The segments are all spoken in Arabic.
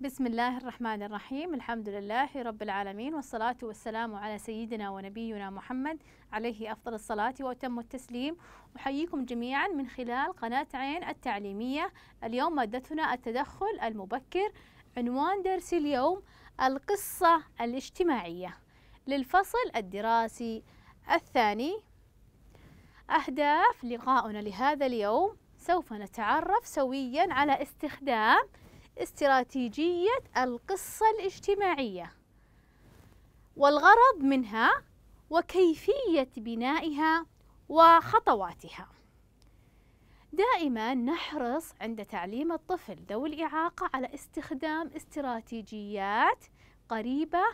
بسم الله الرحمن الرحيم الحمد لله رب العالمين والصلاة والسلام على سيدنا ونبينا محمد عليه أفضل الصلاة وأتم التسليم أحييكم جميعا من خلال قناة عين التعليمية اليوم مادتنا التدخل المبكر عنوان درس اليوم القصة الاجتماعية للفصل الدراسي الثاني أهداف لقاؤنا لهذا اليوم سوف نتعرف سويا على استخدام استراتيجية القصة الاجتماعية والغرض منها وكيفية بنائها وخطواتها دائما نحرص عند تعليم الطفل ذوي الإعاقة على استخدام استراتيجيات قريبة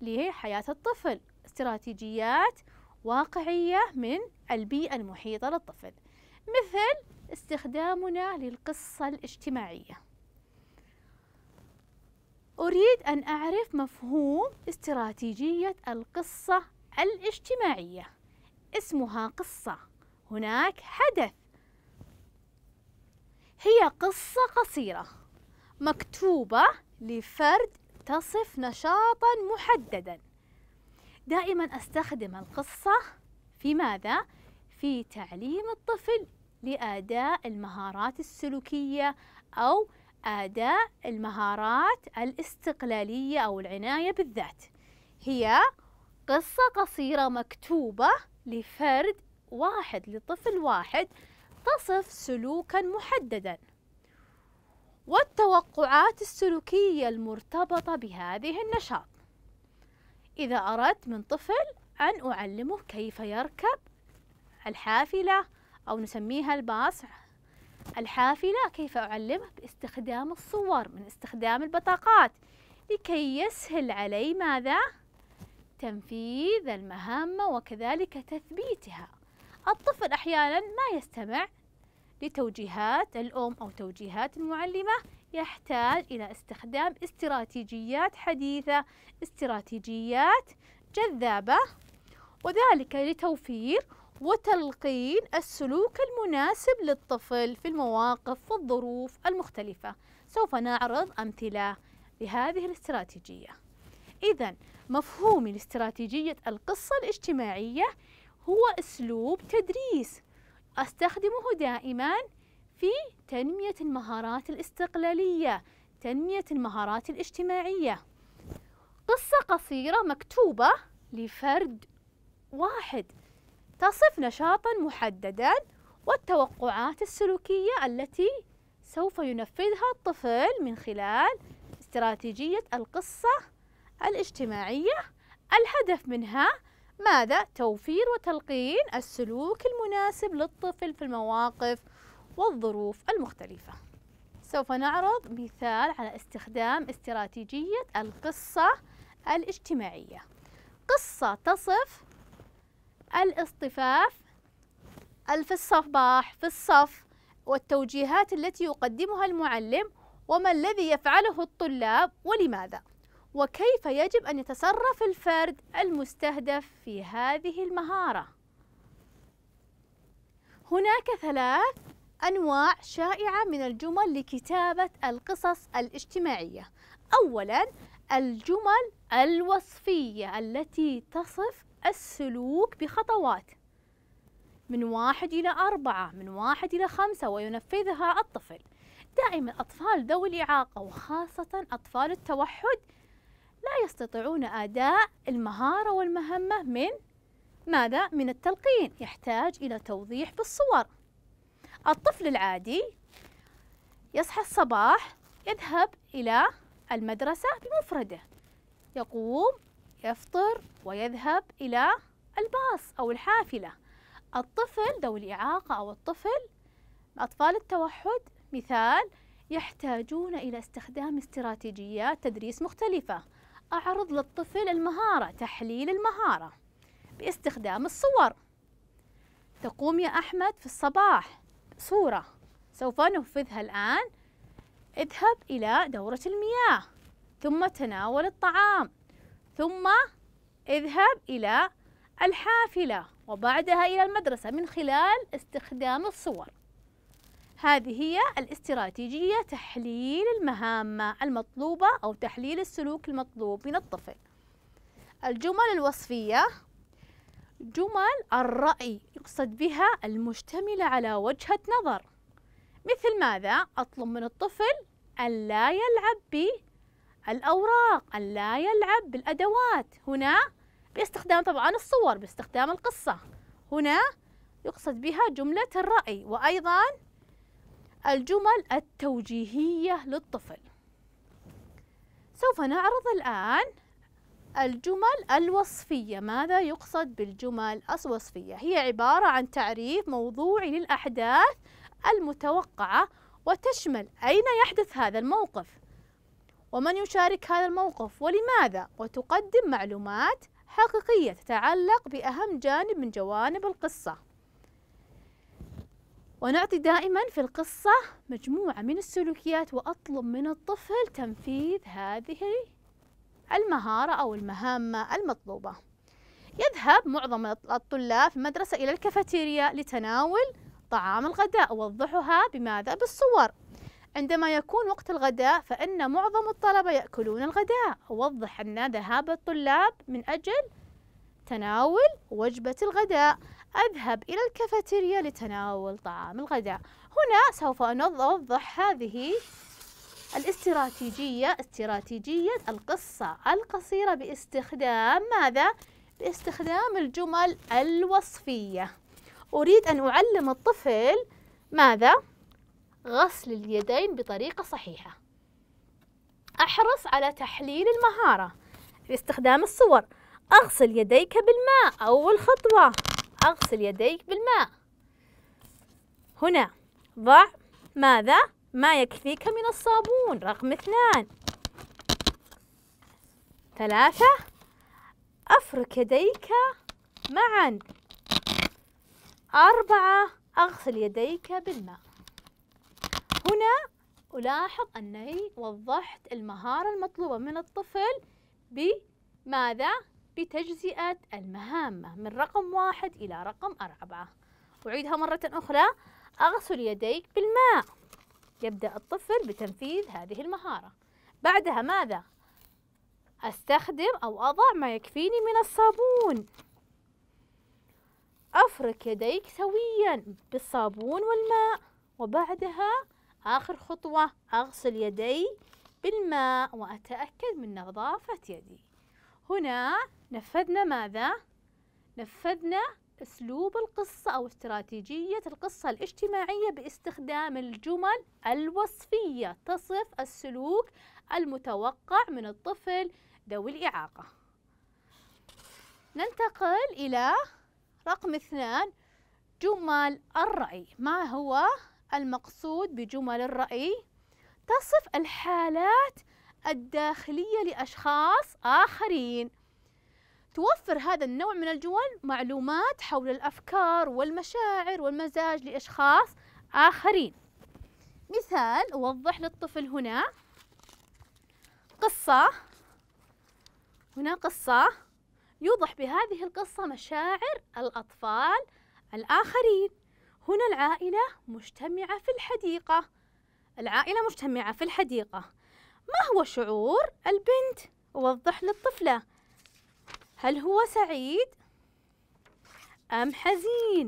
لحياة الطفل استراتيجيات واقعية من البيئة المحيطة للطفل مثل استخدامنا للقصة الاجتماعية أريد أن أعرف مفهوم استراتيجية القصة الاجتماعية اسمها قصة هناك حدث هي قصة قصيرة مكتوبة لفرد تصف نشاطا محددا دائما أستخدم القصة في ماذا؟ في تعليم الطفل لأداء المهارات السلوكية أو أداء المهارات الاستقلالية أو العناية بالذات هي قصة قصيرة مكتوبة لفرد واحد لطفل واحد تصف سلوكا محددا والتوقعات السلوكية المرتبطة بهذه النشاط إذا أردت من طفل أن أعلمه كيف يركب الحافلة أو نسميها الباص الحافلة كيف أعلمه باستخدام الصور من استخدام البطاقات لكي يسهل علي ماذا؟ تنفيذ المهام وكذلك تثبيتها الطفل أحيانا ما يستمع لتوجيهات الأم أو توجيهات المعلمة يحتاج إلى استخدام استراتيجيات حديثة استراتيجيات جذابة وذلك لتوفير وتلقين السلوك المناسب للطفل في المواقف والظروف المختلفة سوف نعرض أمثلة لهذه الاستراتيجية إذا مفهومي لاستراتيجية القصة الاجتماعية هو أسلوب تدريس أستخدمه دائما في تنمية المهارات الاستقلالية تنمية المهارات الاجتماعية قصة قصيرة مكتوبة لفرد واحد تصف نشاطا محددا والتوقعات السلوكية التي سوف ينفذها الطفل من خلال استراتيجية القصة الاجتماعية الهدف منها ماذا؟ توفير وتلقين السلوك المناسب للطفل في المواقف والظروف المختلفة سوف نعرض مثال على استخدام استراتيجية القصة الاجتماعية قصة تصف الاصطفاف في الصباح في الصف والتوجيهات التي يقدمها المعلم وما الذي يفعله الطلاب ولماذا وكيف يجب أن يتصرف الفرد المستهدف في هذه المهارة هناك ثلاث أنواع شائعة من الجمل لكتابة القصص الاجتماعية أولاً الجمل الوصفية التي تصف السلوك بخطوات من واحد إلى أربعة من واحد إلى خمسة وينفذها الطفل دائما أطفال ذوي الإعاقة وخاصة أطفال التوحد لا يستطيعون أداء المهارة والمهمة من ماذا؟ من التلقين يحتاج إلى توضيح بالصور الطفل العادي يصحى الصباح يذهب إلى المدرسة بمفرده يقوم يفطر ويذهب إلى الباص أو الحافلة الطفل ذوي الإعاقة أو الطفل أطفال التوحد مثال يحتاجون إلى استخدام استراتيجيات تدريس مختلفة أعرض للطفل المهارة تحليل المهارة باستخدام الصور تقوم يا أحمد في الصباح صورة سوف ننفذها الآن اذهب إلى دورة المياه ثم تناول الطعام ثم اذهب إلى الحافلة وبعدها إلى المدرسة من خلال استخدام الصور هذه هي الاستراتيجية تحليل المهام المطلوبة أو تحليل السلوك المطلوب من الطفل الجمل الوصفية جمل الرأي يقصد بها المشتملة على وجهة نظر مثل ماذا؟ أطلب من الطفل ألا يلعب الأوراق أن لا يلعب بالأدوات هنا باستخدام طبعا الصور باستخدام القصة هنا يقصد بها جملة الرأي وأيضا الجمل التوجيهية للطفل سوف نعرض الآن الجمل الوصفية ماذا يقصد بالجمل الوصفية؟ هي عبارة عن تعريف موضوعي للأحداث المتوقعة وتشمل أين يحدث هذا الموقف ومن يشارك هذا الموقف ولماذا وتقدم معلومات حقيقية تتعلق بأهم جانب من جوانب القصة ونعطي دائما في القصة مجموعة من السلوكيات وأطلب من الطفل تنفيذ هذه المهارة أو المهامة المطلوبة يذهب معظم الطلاب في المدرسة إلى الكافيتيريا لتناول طعام الغداء ووضحها بماذا؟ بالصور عندما يكون وقت الغداء فإن معظم الطلبة يأكلون الغداء أوضح أن ذهاب الطلاب من أجل تناول وجبة الغداء أذهب إلى الكافيتيريا لتناول طعام الغداء هنا سوف أوضح هذه الاستراتيجية استراتيجية القصة القصيرة باستخدام ماذا؟ باستخدام الجمل الوصفية أريد أن أعلم الطفل ماذا؟ غسل اليدين بطريقة صحيحة احرص على تحليل المهارة باستخدام الصور اغسل يديك بالماء أول خطوة اغسل يديك بالماء هنا ضع ماذا؟ ما يكفيك من الصابون رقم اثنان ثلاثة أفرك يديك معا أربعة أغسل يديك بالماء هنا ألاحظ أنني وضحت المهارة المطلوبة من الطفل بماذا؟ بتجزئة المهام من رقم واحد إلى رقم أربعة أعيدها مرة أخرى أغسل يديك بالماء يبدأ الطفل بتنفيذ هذه المهارة بعدها ماذا؟ أستخدم أو أضع ما يكفيني من الصابون أفرك يديك سويا بالصابون والماء وبعدها آخر خطوة أغسل يدي بالماء وأتأكد من نظافة يدي هنا نفذنا ماذا؟ نفذنا أسلوب القصة أو استراتيجية القصة الاجتماعية باستخدام الجمل الوصفية تصف السلوك المتوقع من الطفل ذوي الإعاقة ننتقل إلى رقم اثنان جمل الرأي ما هو المقصود بجمل الرأي تصف الحالات الداخلية لأشخاص آخرين توفر هذا النوع من الجمل معلومات حول الأفكار والمشاعر والمزاج لأشخاص آخرين مثال أوضح للطفل هنا قصة هنا قصة يوضح بهذه القصة مشاعر الأطفال الآخرين هنا العائلة مجتمعة في الحديقة العائلة مجتمعة في الحديقة ما هو شعور البنت؟ وضح للطفلة هل هو سعيد أم حزين؟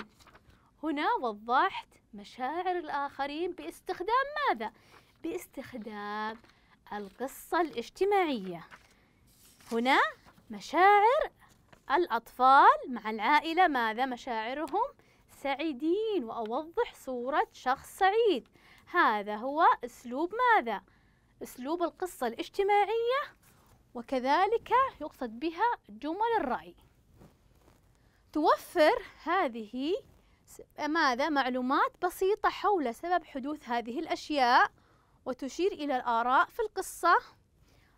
هنا وضحت مشاعر الآخرين باستخدام ماذا؟ باستخدام القصة الاجتماعية هنا مشاعر الأطفال مع العائلة ماذا مشاعرهم؟ سعيدين وأوضح صورة شخص سعيد هذا هو أسلوب ماذا؟ أسلوب القصة الاجتماعية وكذلك يقصد بها جمل الرأي توفر هذه ماذا؟ معلومات بسيطة حول سبب حدوث هذه الأشياء وتشير إلى الآراء في القصة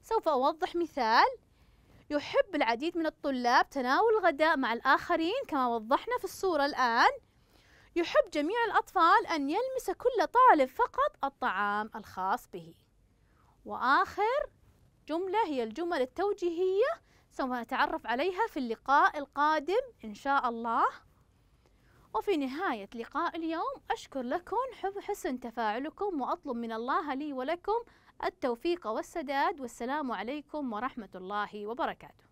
سوف أوضح مثال يحب العديد من الطلاب تناول الغداء مع الآخرين كما وضحنا في الصورة الآن يحب جميع الأطفال أن يلمس كل طالب فقط الطعام الخاص به وآخر جملة هي الجمل التوجيهية سوف نتعرف عليها في اللقاء القادم إن شاء الله وفي نهاية لقاء اليوم أشكر لكم حسن تفاعلكم وأطلب من الله لي ولكم التوفيق والسداد والسلام عليكم ورحمة الله وبركاته